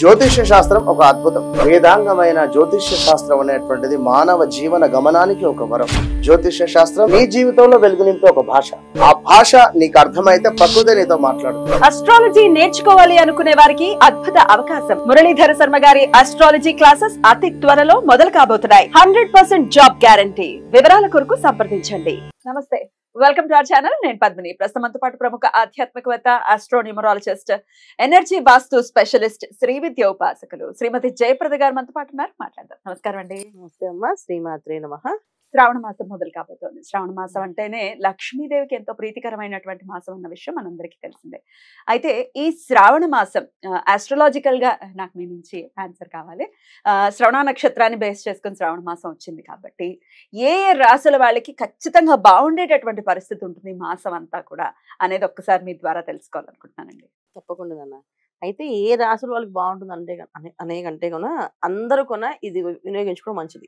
జ్యోతిష్య శాస్త్రం ఒక అద్భుతం వేదాంగమైన జ్యోతిష్య శాస్త్రం అనేటువంటిది మానవ జీవన గమనానికి ఒక వరం జ్యోతిష్య శాస్త్రం నీ జీవితంలో వెలుగునింపే ఒక భాష ఆ భాష నీకు అర్థమైతే ప్రకృతి నీతో మాట్లాడు అస్ట్రాలజీ నేర్చుకోవాలి అనుకునే వారికి అద్భుత అవకాశం మురళీధర శర్మ గారి అస్ట్రాలజీ క్లాసెస్ అతి త్వరలో మొదలు కాబోతున్నాయి హండ్రెడ్ జాబ్ గ్యారంటీ వివరాల కొరకు సంప్రదించండి నమస్తే వెల్కమ్ టు అవర్ ఛానల్ నేను పద్మిని ప్రస్తుతంతో పాటు ప్రముఖ ఆధ్యాత్మికవేత్త astronumerologist energy vastu specialist Sri Vidya ఉపాసకులు శ్రీమతి జయప్రద గారు మనతో పాటు ఉన్నారు మాట్లాడదాం నమస్కారం అండి నమస్తే అమ్మ శ్రీమాత్రి నమ శ్రావణ మాసం మొదలు కాబోతోంది శ్రావణ మాసం అంటేనే లక్ష్మీదేవికి ఎంతో ప్రీతికరమైనటువంటి మాసం అన్న విషయం మనందరికీ తెలిసిందే అయితే ఈ శ్రావణ మాసం ఆస్ట్రలాజికల్ గా నాకు మీ నుంచి ఆన్సర్ కావాలి శ్రవణ నక్షత్రాన్ని బేస్ చేసుకుని శ్రావణ మాసం వచ్చింది కాబట్టి ఏ ఏ రాసుల వాళ్ళకి ఖచ్చితంగా బాగుండేటటువంటి పరిస్థితి ఉంటుంది మాసం అంతా కూడా అనేది ఒక్కసారి మీ ద్వారా తెలుసుకోవాలనుకుంటున్నానండి తప్పకుండా అయితే ఏ రాసులు వాళ్ళకి బాగుంటుంది అంటే అనే కంటే కూడా అందరూ కొన ఇది వినియోగించుకోవడం మంచిది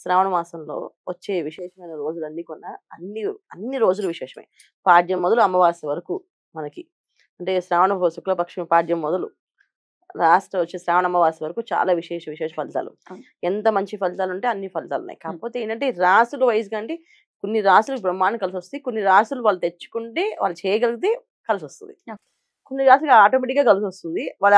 శ్రావణ మాసంలో వచ్చే విశేషమైన రోజులు అన్ని కొన అన్ని అన్ని రోజులు విశేషమే పాడ్యం మొదలు అమావాస్య వరకు మనకి అంటే శ్రావణ శుక్లపక్షం పాడ్యం మొదలు లాస్ట్ వచ్చే శ్రావణ అమావాస్య వరకు చాలా విశేష విశేష ఫలితాలు ఎంత మంచి ఫలితాలు ఉంటే అన్ని ఫలితాలు ఉన్నాయి కాకపోతే ఏంటంటే రాసులు వైజ్ కంటే కొన్ని రాసులు బ్రహ్మాండం కలిసి వస్తాయి కొన్ని రాసులు వాళ్ళు తెచ్చుకుంటే వాళ్ళు చేయగలిగితే కలిసి వస్తుంది కొన్ని రాసులు ఆటోమేటిక్గా కలిసి వస్తుంది వాళ్ళ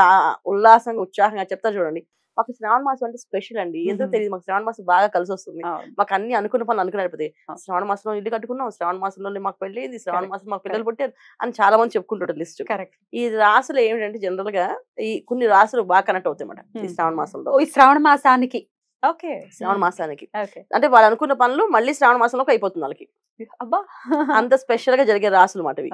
ఉల్లాసంగా ఉత్సాహంగా చెప్తారు చూడండి మాకు శ్రావణ మాసం అంటే స్పెషల్ అండి ఎందుకు తెలియదు మాకు శ్రావణ మాసం బాగా కలిసి వస్తుంది మాకు అన్ని అనుకున్న పనులు అనుకుని అయిపోతే శ్రావణ మాసంలో ఇల్లు కట్టుకున్నాం శ్రావణ మాసంలో మాకు పెళ్ళింది శ్రావణ మాసం మాకు పిల్లలు పుట్టారు అని చాలా మంది చెప్పుకుంటారు లిస్ట్ ఈ రాసులు ఏంటంటే జనరల్ గా ఈ కొన్ని రాసులు బాగా కనెక్ట్ అవుతాయి అన్నమాట ఈ శ్రావణ మాసంలో ఈ శ్రావణ మాసానికి ఓకే శ్రావణ మాసానికి అంటే వాళ్ళు అనుకున్న పనులు మళ్ళీ శ్రావణ మాసంలోకి అయిపోతుంది వాళ్ళకి అబ్బా అంత స్పెషల్ గా జరిగే రాసులు మాటవి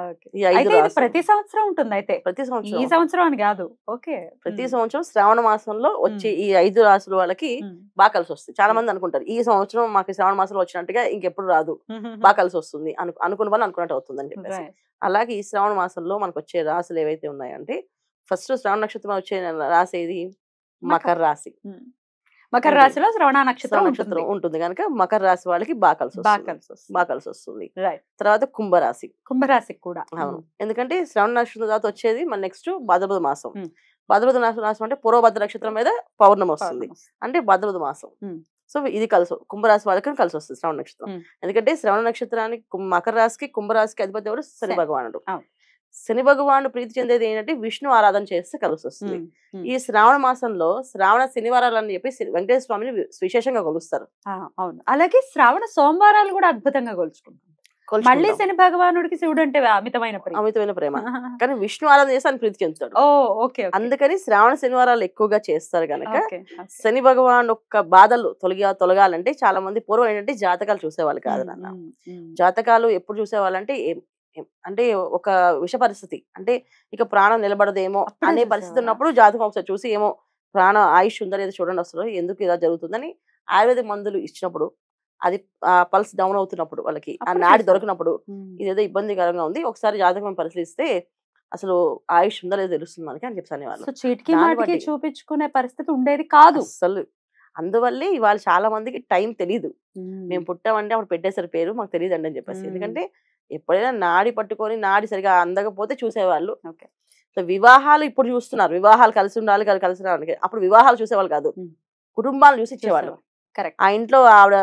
ప్రతి సంవత్సరం ఉంటుంది అయితే ప్రతి సంవత్సరం ఈ సంవత్సరం అని కాదు ఓకే ప్రతి సంవత్సరం శ్రావణ మాసంలో వచ్చే ఈ ఐదు రాసులు వాళ్ళకి బాకల్స్ కలిసి వస్తుంది చాలా మంది అనుకుంటారు ఈ సంవత్సరం మాకు శ్రావణ మాసంలో వచ్చినట్టుగా ఇంకెప్పుడు రాదు బాకల్స్ వస్తుంది అను అనుకున్న వాళ్ళు అనుకున్నట్టు అని చెప్పేసి అలాగే ఈ శ్రావణ మాసంలో మనకు వచ్చే రాసులు ఏవైతే ఉన్నాయంటే ఫస్ట్ శ్రావణ నక్షత్రం వచ్చే రాసేది మకర రాశి మకర రాశిలో శ్రవణ నక్షత్రం నక్షత్రం ఉంటుంది కనుక మకర రాశి వాళ్ళకి బాకల్స్ బాకల్స్ వస్తుంది తర్వాత కుంభరాశి కుంభరాశి కూడా అవును ఎందుకంటే శ్రవణ నక్షత్రం తర్వాత వచ్చేది మన నెక్స్ట్ భాద్రపద మాసం భాద్రపద మాసం అంటే పూర్వభద్ర నక్షత్రం మీద పౌర్ణమి వస్తుంది అంటే భాద్రపద మాసం సో ఇది కలిసి కుంభరాశి వాళ్ళకి కలిసి వస్తుంది శ్రవణ నక్షత్రం ఎందుకంటే శ్రవణ నక్షత్రానికి మకర రాశికి కుంభరాశికి అధిపతి ఎవరు శని భగవానుడు శని భగవానుడు ప్రీతి చెందేది ఏంటంటే విష్ణు ఆరాధన చేస్తే కలిసి వస్తుంది ఈ శ్రావణ మాసంలో శ్రావణ శనివారాలు అని చెప్పి వెంకటేశ్వర స్వామిని విశేషంగా కొలుస్తారు అవును అలాగే శ్రావణ సోమవారాలు కూడా అద్భుతంగా కొలుచుకుంటారు మళ్ళీ శని భగవానుడికి శివుడు అంటే అమితమైన అమితమైన ప్రేమ కానీ విష్ణు ఆరాధన చేస్తే ఆయన ప్రీతి చెందుతాడు ఓకే అందుకని శ్రావణ శనివారాలు ఎక్కువగా చేస్తారు కనుక శని భగవాన్ యొక్క బాధలు తొలగి తొలగాలంటే చాలా మంది పూర్వం ఏంటంటే జాతకాలు చూసేవాళ్ళు కాదు నాన్న జాతకాలు ఎప్పుడు చూసేవాళ్ళంటే అంటే ఒక విష పరిస్థితి అంటే ఇక ప్రాణం నిలబడదేమో అనే పరిస్థితి ఉన్నప్పుడు జాతకం ఒకసారి చూసి ఏమో ప్రాణ ఆయుష్ ఉందా లేదా చూడండి అసలు ఎందుకు ఇలా జరుగుతుందని ఆయుర్వేద మందులు ఇచ్చినప్పుడు అది ఆ పల్స్ డౌన్ అవుతున్నప్పుడు వాళ్ళకి ఆ నాడి దొరికినప్పుడు ఇదేదో ఇబ్బందికరంగా ఉంది ఒకసారి జాతకం పరిశీలిస్తే అసలు ఆయుష్ ఉందా లేదా తెలుస్తుంది మనకి అని చెప్తాను వాళ్ళు చూపించుకునే పరిస్థితి ఉండేది కాదు అసలు అందువల్లే ఇవాళ చాలా మందికి టైం తెలియదు మేము పుట్టామంటే అప్పుడు పెట్టేసారి పేరు మాకు తెలియదు అండి అని చెప్పేసి ఎందుకంటే ఎప్పుడైనా నాడి పట్టుకొని నాడి సరిగా అందకపోతే చూసేవాళ్ళు సో వివాహాలు ఇప్పుడు చూస్తున్నారు వివాహాలు కలిసి ఉండాలి కలిసి రావాలి అప్పుడు వివాహాలు చూసేవాళ్ళు కాదు కుటుంబాలు చూసి ఇచ్చేవాళ్ళు కరెక్ట్ ఆ ఇంట్లో ఆవిడ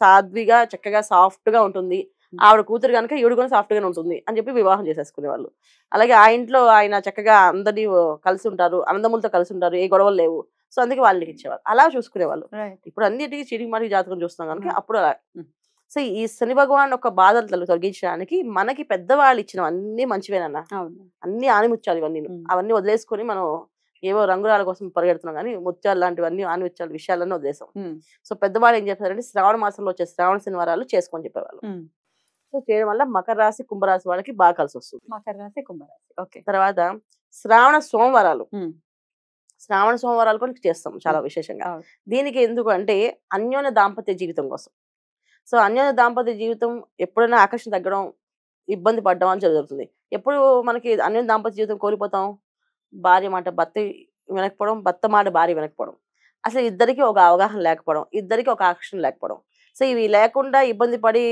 సాధ్విగా చక్కగా సాఫ్ట్ గా ఉంటుంది ఆవిడ కూతురు కనుక ఈవిడు కూడా సాఫ్ట్ గానే ఉంటుంది అని చెప్పి వివాహం చేసేసుకునే వాళ్ళు అలాగే ఆ ఇంట్లో ఆయన చక్కగా అందరినీ కలిసి ఉంటారు అనందములతో కలిసి ఉంటారు ఏ గొడవలు లేవు సో అందుకే వాళ్ళకి ఇచ్చేవాళ్ళు అలా చూసుకునేవాళ్ళు ఇప్పుడు అన్నిటికీ చిరిగి మరిగి జాతకం చూస్తున్నాం కనుక అప్పుడు అలా సో ఈ శని భగవాన్ ఒక బాధలు తొలగించడానికి మనకి పెద్దవాళ్ళు ఇచ్చిన అన్ని మంచివేనన్న అన్ని ఆనిముత్యాలు ఇవన్నీ అవన్నీ వదిలేసుకొని మనం ఏవో రంగురాల కోసం పరిగెడుతున్నాం కానీ ముత్యాలు లాంటివన్నీ ఆనిముత్యాలు విషయాలన్నీ వదిలేసాం సో పెద్దవాళ్ళు ఏం చెప్పారంటే శ్రావణ మాసంలో వచ్చే శ్రావణ శనివారాలు చేసుకొని చెప్పేవాళ్ళు సో చేయడం వల్ల మకర రాశి కుంభరాశి వాళ్ళకి బాగా కలిసి వస్తుంది మకర రాశి కుంభరాశి ఓకే తర్వాత శ్రావణ సోమవారాలు శ్రావణ సోమవారాలు కూడా చేస్తాం చాలా విశేషంగా దీనికి ఎందుకు అంటే అన్యోన్య దాంపత్య జీవితం కోసం సో అన్యోన్య దాంపత్య జీవితం ఎప్పుడైనా ఆకర్షణ తగ్గడం ఇబ్బంది పడ్డం అని జరుగుతుంది ఎప్పుడు మనకి అన్యోన్య దాంపత్య జీవితం కోల్పోతాం భార్య మాట భర్త వెనకపోవడం భర్త మాట భార్య వెనకపోవడం అసలు ఇద్దరికి ఒక అవగాహన లేకపోవడం ఇద్దరికి ఒక ఆకర్షణ లేకపోవడం సో ఇవి లేకుండా ఇబ్బంది పడి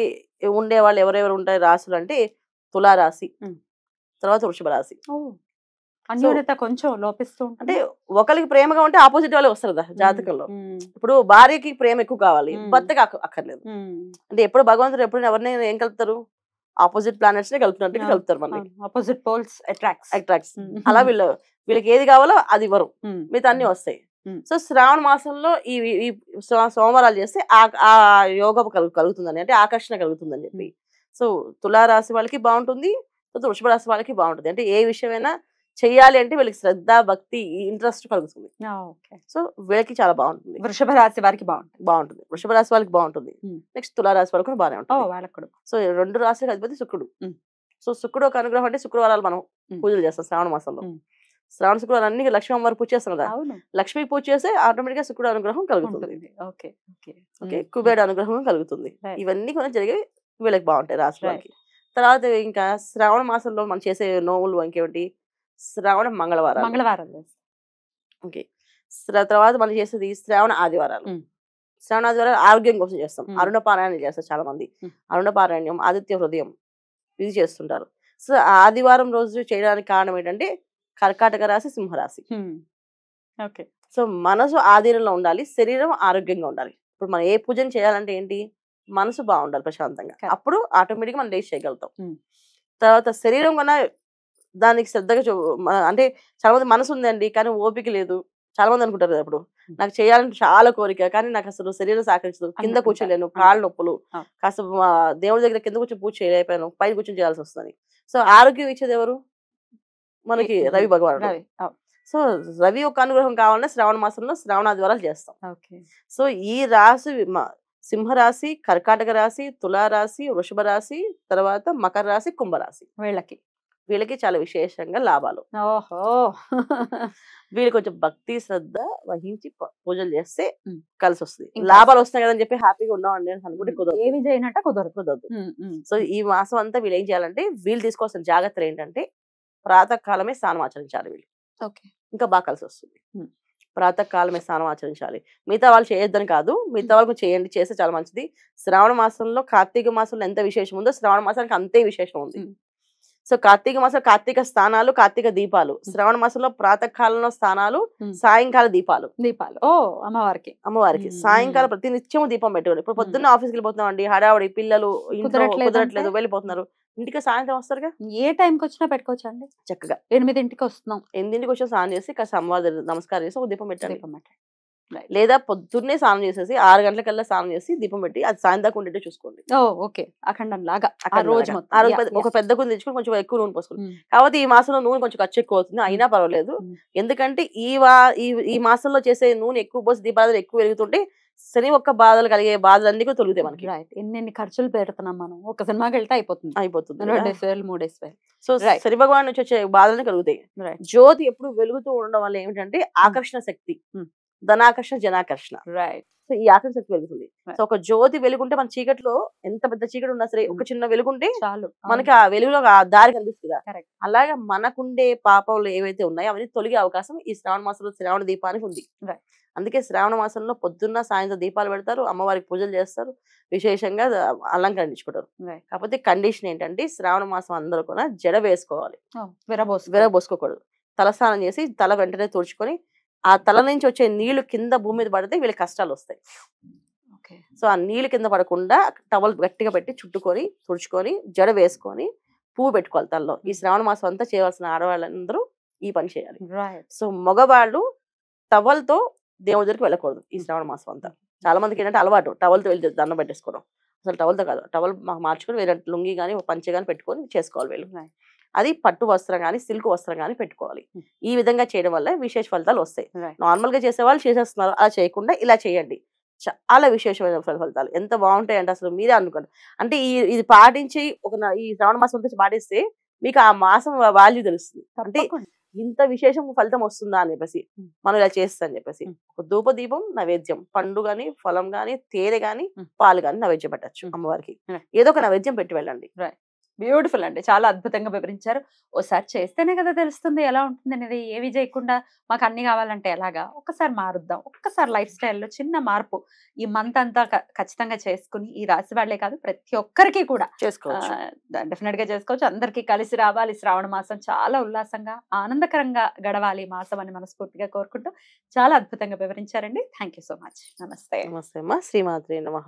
ఉండే వాళ్ళు ఎవరెవరు ఉంటారు రాసులు అంటే తులారాశి తర్వాత వృషభ రాశి అన్యోన్యత కొంచెం లోపిస్తూ అంటే ఒకరికి ప్రేమగా ఉంటే ఆపోజిట్ వాళ్ళే వస్తారు జాతకంలో ఇప్పుడు భార్యకి ప్రేమ ఎక్కువ కావాలి భర్తకి అక్కర్లేదు అంటే ఎప్పుడు భగవంతుడు ఎప్పుడు ఎవరిని ఏం కలుపుతారు ఆపోజిట్ ప్లానెట్స్ నే కలుపుతున్నట్టు కలుపుతారు మనకి ఆపోజిట్ పోల్స్ అట్రాక్ట్స్ అట్రాక్ట్స్ అలా వీళ్ళు వీళ్ళకి ఏది కావాలో అది ఇవ్వరు మిగతా అన్ని వస్తాయి సో శ్రావణ మాసంలో ఈ సోమవారాలు చేస్తే ఆ యోగం కలుగు కలుగుతుందని అంటే ఆకర్షణ కలుగుతుందని చెప్పి సో తులారాశి వాళ్ళకి బాగుంటుంది వృషభ రాశి వాళ్ళకి బాగుంటుంది అంటే ఏ విషయమైనా చేయాలి అంటే వీళ్ళకి శ్రద్ధ భక్తి ఇంట్రెస్ట్ కలుగుతుంది సో వీళ్ళకి చాలా బాగుంటుంది వృషభ రాశి వారికి బాగుంటుంది బాగుంటుంది వృషభ రాశి వాళ్ళకి బాగుంటుంది నెక్స్ట్ తులారాశి వాళ్ళకి కూడా బాగానే ఉంటుంది వాళ్ళకి సో రెండు రాశులకు అధిపతి శుక్రుడు సో శుక్రుడు ఒక అనుగ్రహం అంటే శుక్రవారాలు మనం పూజలు చేస్తాం శ్రావణ మాసంలో శ్రావణ శుక్రవారం అన్ని లక్ష్మీ అమ్మవారు పూజ చేస్తాం కదా లక్ష్మి పూజ చేస్తే ఆటోమేటిక్ గా శుక్రుడు అనుగ్రహం కలుగుతుంది ఓకే కుబేడు అనుగ్రహం కలుగుతుంది ఇవన్నీ కూడా జరిగే వీళ్ళకి బాగుంటాయి రాశి వాళ్ళకి తర్వాత ఇంకా శ్రావణ మాసంలో మనం చేసే నోములు ఇంకేమిటి శ్రావణ మంగళవారం మంగళవారం ఓకే తర్వాత మనం చేసేది శ్రావణ ఆదివారాలు శ్రావణ ఆదివారాలు ఆరోగ్యం కోసం చేస్తాం అరుణ పారాయణం చేస్తారు చాలా మంది అరుణ పారాయణ్యం ఆదిత్య హృదయం ఇది చేస్తుంటారు సో ఆదివారం రోజు చేయడానికి కారణం ఏంటంటే కర్కాటక రాశి సింహరాశి ఓకే సో మనసు ఆధీనంలో ఉండాలి శరీరం ఆరోగ్యంగా ఉండాలి ఇప్పుడు మనం ఏ పూజను చేయాలంటే ఏంటి మనసు బాగుండాలి ప్రశాంతంగా అప్పుడు ఆటోమేటిక్ మనం డేస్ చేయగలుగుతాం తర్వాత శరీరం కన్నా దానికి శ్రద్ధగా అంటే చాలా మంది మనసు ఉందండి కానీ ఓపిక లేదు చాలా మంది అనుకుంటారు అప్పుడు నాకు చేయాలంటే చాలా కోరిక కానీ నాకు అసలు శరీరం సహకరించదు కింద కూర్చోలేను కాళ్ళ నొప్పులు కాస్త దేవుడి దగ్గర కింద కూర్చొని పూజ చేయలేకపోయాను పైన కూర్చొని చేయాల్సి వస్తుంది సో ఆరోగ్యం ఇచ్చేది ఎవరు మనకి రవి భగవాన్ సో రవి ఒక అనుగ్రహం కావాలంటే శ్రావణ మాసంలో శ్రావణాదివారాలు చేస్తాం సో ఈ రాశి సింహరాశి కర్కాటక రాశి తులారాశి వృషభ రాశి తర్వాత మకర రాశి కుంభరాశి వీళ్ళకి వీళ్ళకి చాలా విశేషంగా లాభాలు ఓహో వీళ్ళు కొంచెం భక్తి శ్రద్ధ వహించి పూజలు చేస్తే కలిసి వస్తుంది లాభాలు వస్తాయి కదని చెప్పి హ్యాపీగా ఉన్నామండి అని అనుకుంటే కుదరదు ఏమి చేయనట్ట కుదరదు కుదరదు సో ఈ మాసం అంతా వీళ్ళు ఏం చేయాలంటే వీళ్ళు తీసుకోవాల్సిన జాగ్రత్తలు ఏంటంటే ప్రాతకాలమే స్నానం ఆచరించాలి వీళ్ళు ఇంకా బాగా కలిసి వస్తుంది ప్రాతకాలమే స్నానం ఆచరించాలి మిగతా వాళ్ళు చేయొద్దని కాదు మిగతా వాళ్ళకు చేయండి చేస్తే చాలా మంచిది శ్రావణ మాసంలో కార్తీక మాసంలో ఎంత విశేషం ఉందో శ్రావణ మాసానికి అంతే విశేషం ఉంది సో కార్తీక మాసం కార్తీక స్థానాలు కార్తీక దీపాలు శ్రావణ మాసంలో ప్రాతకాలంలో స్థానాలు సాయంకాల దీపాలు దీపాలు ఓ అమ్మవారికి అమ్మవారికి సాయంకాలం ప్రతి నిత్యం దీపం పెట్టుకోండి ఇప్పుడు పొద్దున్న ఆఫీస్కి వెళ్ళిపోతున్నాం అండి హడావడి పిల్లలు ఇంట్లో కుదరట్లేదు వెళ్ళిపోతున్నారు ఇంటికి సాయంత్రం వస్తారుగా ఏ టైంకి వచ్చినా పెట్టుకోవచ్చు అండి చక్కగా ఎనిమిదింటికి వస్తున్నాం ఇంటికి వచ్చిన స్నానం చేసి సంవాద నమస్కారం చేసి ఒక దీపం పెట్టాలి దీపం లేదా పొద్దున్నే స్నానం చేసేసి ఆరు గంటలకల్లా స్నానం చేసి దీపం పెట్టి అది సాయంత్రం ఉండేట్టు చూసుకోండి ఓకే అఖండం లాగా ఆ రోజు ఆ రోజు ఒక పెద్ద కుంది తెచ్చుకొని కొంచెం ఎక్కువ నూనె పోసుకోండి hmm. కాబట్టి ఈ మాసంలో నూనె కొంచెం ఖర్చు ఎక్కువ అవుతుంది hmm. అయినా పర్వాలేదు hmm. ఎందుకంటే ఈ వా ఈ మాసంలో చేసే నూనె ఎక్కువ పోసి దీపారాధన ఎక్కువ వెలుగుతుంటే శని ఒక్క బాధలు కలిగే బాధలు అన్ని కూడా తొలుగుతాయి మనకి రైట్ ఎన్ని ఖర్చులు పెడుతున్నాం మనం ఒక సినిమాకి వెళ్తే అయిపోతుంది అయిపోతుంది రెండు వేలు మూడేసి వేలు సో శని భగవాన్ నుంచి వచ్చే బాధలు కలుగుతాయి జ్యోతి ఎప్పుడు వెలుగుతూ ఉండడం వల్ల ఏమిటంటే ఆకర్షణ శక్తి ధనాకర్షణ జనాకర్షణ రైట్ సో ఈ ఆకర్షణ శక్తి వెలుగుతుంది సో ఒక జ్యోతి వెలుగుంటే మన చీకట్లో ఎంత పెద్ద చీకటి ఉన్నా సరే ఒక hmm. చిన్న వెలుగుంటే చాలు మనకి ఆ వెలుగులో ఆ దారి కనిపిస్తుంది అలాగే మనకుండే పాపాలు ఏవైతే ఉన్నాయో అవన్నీ తొలగే అవకాశం ఈ శ్రావణ మాసంలో శ్రావణ దీపానికి ఉంది అందుకే శ్రావణ మాసంలో పొద్దున్న సాయంత్రం దీపాలు పెడతారు అమ్మవారికి పూజలు చేస్తారు విశేషంగా అలంకరించుకుంటారు కాకపోతే కండిషన్ ఏంటంటే శ్రావణ మాసం అందరూ కూడా జడ వేసుకోవాలి విరబోసు విరబోసుకోకూడదు తలస్నానం చేసి తల వెంటనే తుడుచుకొని ఆ తల నుంచి వచ్చే నీళ్లు కింద భూమి మీద పడితే వీళ్ళకి కష్టాలు వస్తాయి సో ఆ నీళ్ళు కింద పడకుండా టవల్ గట్టిగా పెట్టి చుట్టుకొని తుడుచుకొని జడ వేసుకొని పువ్వు పెట్టుకోవాలి తల్లో ఈ శ్రావణ మాసం అంతా చేయవలసిన ఆడవాళ్ళందరూ ఈ పని చేయాలి సో మగవాళ్ళు టవల్తో దేవుడి దగ్గరికి వెళ్ళకూడదు ఈ శ్రావణ మాసం అంతా చాలా మందికి ఏంటంటే అలవాటు టవల్తో వెళ్ళి దండం పెట్టేసుకోవడం అసలు టవల్తో కాదు టవల్ మార్చుకొని వేరే లుంగి కానీ పంచ కానీ పెట్టుకొని చేసుకోవాలి వీళ్ళు అది పట్టు వస్త్రం కానీ సిల్క్ వస్త్రం కానీ పెట్టుకోవాలి ఈ విధంగా చేయడం వల్ల విశేష ఫలితాలు వస్తాయి నార్మల్గా చేసేవాళ్ళు చేసేస్తున్నారు అలా చేయకుండా ఇలా చేయండి చాలా విశేషమైన ఫలితాలు ఎంత బాగుంటాయి అంటే అసలు మీరే అనుకోండి అంటే ఈ ఇది పాటించి ఒక ఈ శ్రావణ మాసం నుంచి పాటిస్తే మీకు ఆ మాసం వాల్యూ తెలుస్తుంది అంటే ఇంత విశేషం ఫలితం వస్తుందా అని చెప్పేసి మనం ఇలా చేస్తా అని చెప్పేసి ఒక ధూపదీపం నైవేద్యం పండు గాని ఫలం గాని తేనె గాని పాలు గాని నైవేద్యం పెట్టచ్చు అమ్మవారికి ఏదో ఒక నైవేద్యం పెట్టి వెళ్ళండి బ్యూటిఫుల్ అండి చాలా అద్భుతంగా వివరించారు ఓసారి చేస్తేనే కదా తెలుస్తుంది ఎలా ఉంటుంది అనేది ఏవి చేయకుండా మాకు అన్ని కావాలంటే ఎలాగా ఒక్కసారి మారుద్దాం ఒక్కసారి లైఫ్ స్టైల్లో చిన్న మార్పు ఈ మంత్ అంతా ఖచ్చితంగా చేసుకుని ఈ రాశి వాళ్లే కాదు ప్రతి ఒక్కరికి కూడా చేసుకోవచ్చు డెఫినెట్ గా చేసుకోవచ్చు అందరికీ కలిసి రావాలి శ్రావణ మాసం చాలా ఉల్లాసంగా ఆనందకరంగా గడవాలి మాసం అని మనస్ఫూర్తిగా కోరుకుంటూ చాలా అద్భుతంగా వివరించారండి థ్యాంక్ సో మచ్ నమస్తే నమస్తే మా శ్రీమాద్రి నమ